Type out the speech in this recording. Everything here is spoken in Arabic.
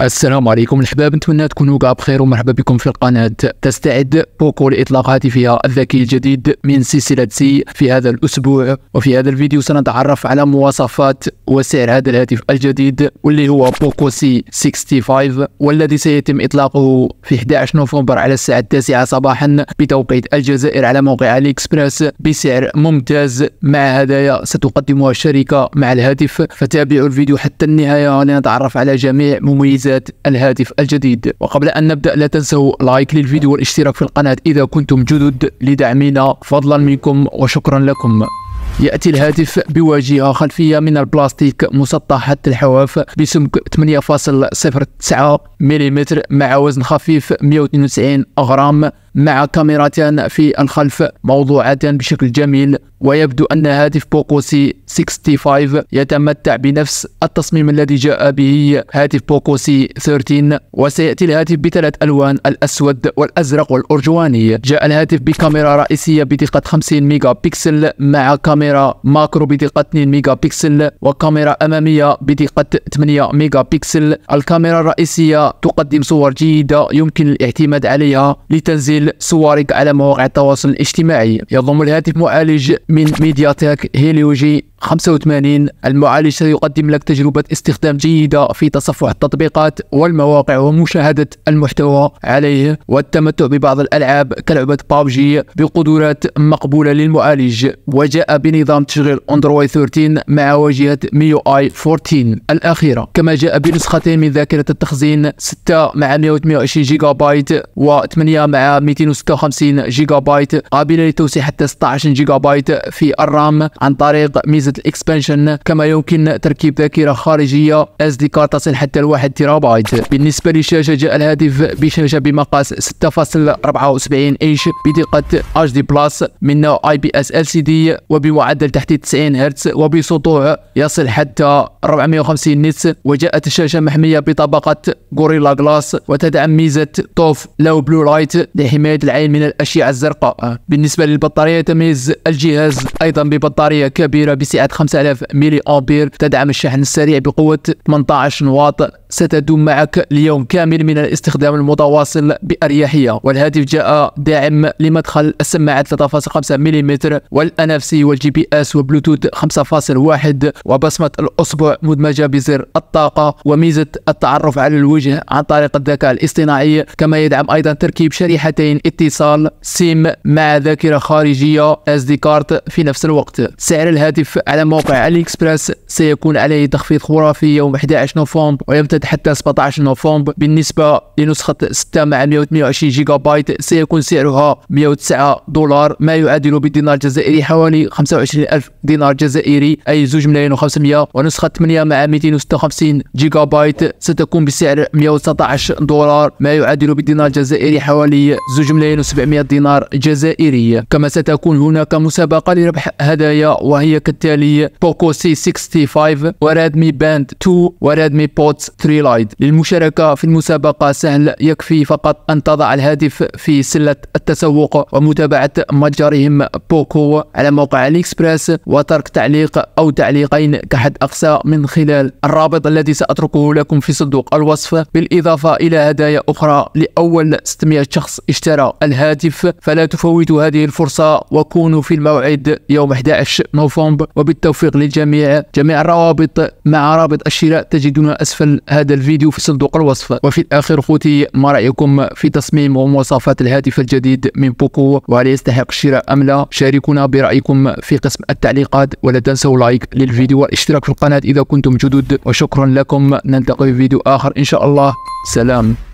السلام عليكم الحباب نتمنى تكونوا كاع بخير ومرحبا بكم في القناة تستعد بوكو لإطلاق هاتفها الذكي الجديد من سلسلة سي في هذا الأسبوع وفي هذا الفيديو سنتعرف على مواصفات وسعر هذا الهاتف الجديد واللي هو بوكو سي 65 والذي سيتم إطلاقه في 11 نوفمبر على الساعة التاسعة صباحا بتوقيت الجزائر على موقع علي اكسبرس بسعر ممتاز مع هدايا ستقدمها الشركة مع الهاتف فتابعوا الفيديو حتى النهاية لنتعرف على جميع مميزات تحديثات الهاتف الجديد وقبل أن نبدأ لا تنسوا لايك للفيديو والاشتراك في القناة إذا كنتم جدد لدعمنا فضلا منكم وشكرا لكم يأتي الهاتف بواجهة خلفية من البلاستيك مسطحة الحواف بسمك 8.09 ملم مع وزن خفيف 192 غرام مع كاميرتان في الخلف موضوعتان بشكل جميل ويبدو أن هاتف بوكوسي 65 يتمتع بنفس التصميم الذي جاء به هاتف بوكوسي 13 وسيأتي الهاتف بثلاث ألوان الأسود والأزرق والأرجواني جاء الهاتف بكاميرا رئيسية بدقة 50 ميجا بكسل مع كاميرا ماكرو بدقة 2 ميجا بكسل وكاميرا أمامية بدقة 8 ميجا بكسل الكاميرا الرئيسية تقدم صور جيدة يمكن الاعتماد عليها لتنزيل ديال صورك على مواقع التواصل الاجتماعي يضم الهاتف معالج من ميدياتك هيليوجي 85 المعالج سيقدم لك تجربة استخدام جيدة في تصفح التطبيقات والمواقع ومشاهدة المحتوى عليه والتمتع ببعض الألعاب كلعبة بابجي بقدرات مقبولة للمعالج وجاء بنظام تشغيل أندرويد 13 مع واجهة ميو آي 14 الأخيرة كما جاء بنسختين من ذاكرة التخزين 6 مع 128 جيجا بايت و8 مع 256 جيجا بايت قابلة للتوسيع حتى 16 جيجا بايت في الرام عن طريق ميزة الاكسبانشن كما يمكن تركيب ذاكره خارجيه اس دي كارت تصل حتى ل 1 تيرابايت بالنسبه للشاشه جاء الهاتف بشاشه بمقاس 6.74 انش بدقه اتش دي بلس من اي بي اس ال سي دي وبمعدل تحديد 90 هرتز وبسطوع يصل حتى 450 نتس وجاءت الشاشه محميه بطبقه غوريلا جلاس وتدعم ميزه طوف لو بلو لايت لحمايه العين من الاشعه الزرقاء بالنسبه للبطاريه تميز الجهاز ايضا ببطاريه كبيره بسعه سرعة 5000 ميلي أمبير تدعم الشحن السريع بقوة 18 نواط ستدوم معك ليوم كامل من الاستخدام المتواصل بأريحية والهاتف جاء داعم لمدخل السماعة 3.5 ملم سي والجي بي اس وبلوتوث 5.1 وبصمة الأصبع مدمجة بزر الطاقة وميزة التعرف على الوجه عن طريق الذكاء الاصطناعي كما يدعم أيضا تركيب شريحتين اتصال سيم مع ذاكرة خارجية دي كارت في نفس الوقت سعر الهاتف على موقع علي اكسبرس سيكون عليه تخفيض خرافي يوم 11 نوفمبر ويمتد حتى 17 نوفمبر بالنسبة لنسخة 6 مع 128 جيجا بايت سيكون سعرها 109 دولار ما يعادل بالدينار الجزائري حوالي 25 ألف دينار جزائري أي 2 ملايين و500 ونسخة 8 مع 256 جيجا بايت ستكون بسعر 119 دولار ما يعادل بالدينار الجزائري حوالي 2 ملايين و700 دينار جزائري كما ستكون هناك مسابقة لربح هدايا وهي كالتالي لي بوكو سي 65 ورادمي باند 2 ورادمي بوتس 3 لايت للمشاركة في المسابقة سهل يكفي فقط أن تضع الهاتف في سلة التسوق ومتابعة متجرهم بوكو على موقع الإكسبرس وترك تعليق أو تعليقين كحد أقصى من خلال الرابط الذي سأتركه لكم في صندوق الوصف بالإضافة إلى هدايا أخرى لأول 600 شخص اشترى الهاتف فلا تفوتوا هذه الفرصة وكونوا في الموعد يوم 11 نوفمبر وبالتوفيق للجميع جميع الروابط مع رابط الشراء تجدونها أسفل هذا الفيديو في صندوق الوصف وفي الأخير خوتي ما رأيكم في تصميم ومواصفات الهاتف الجديد من بوكو وهل يستحق الشراء أم لا شاركونا برأيكم في قسم التعليقات ولا تنسوا لايك للفيديو والاشتراك في القناة إذا كنتم جدد وشكرا لكم نلتقي في فيديو آخر إن شاء الله سلام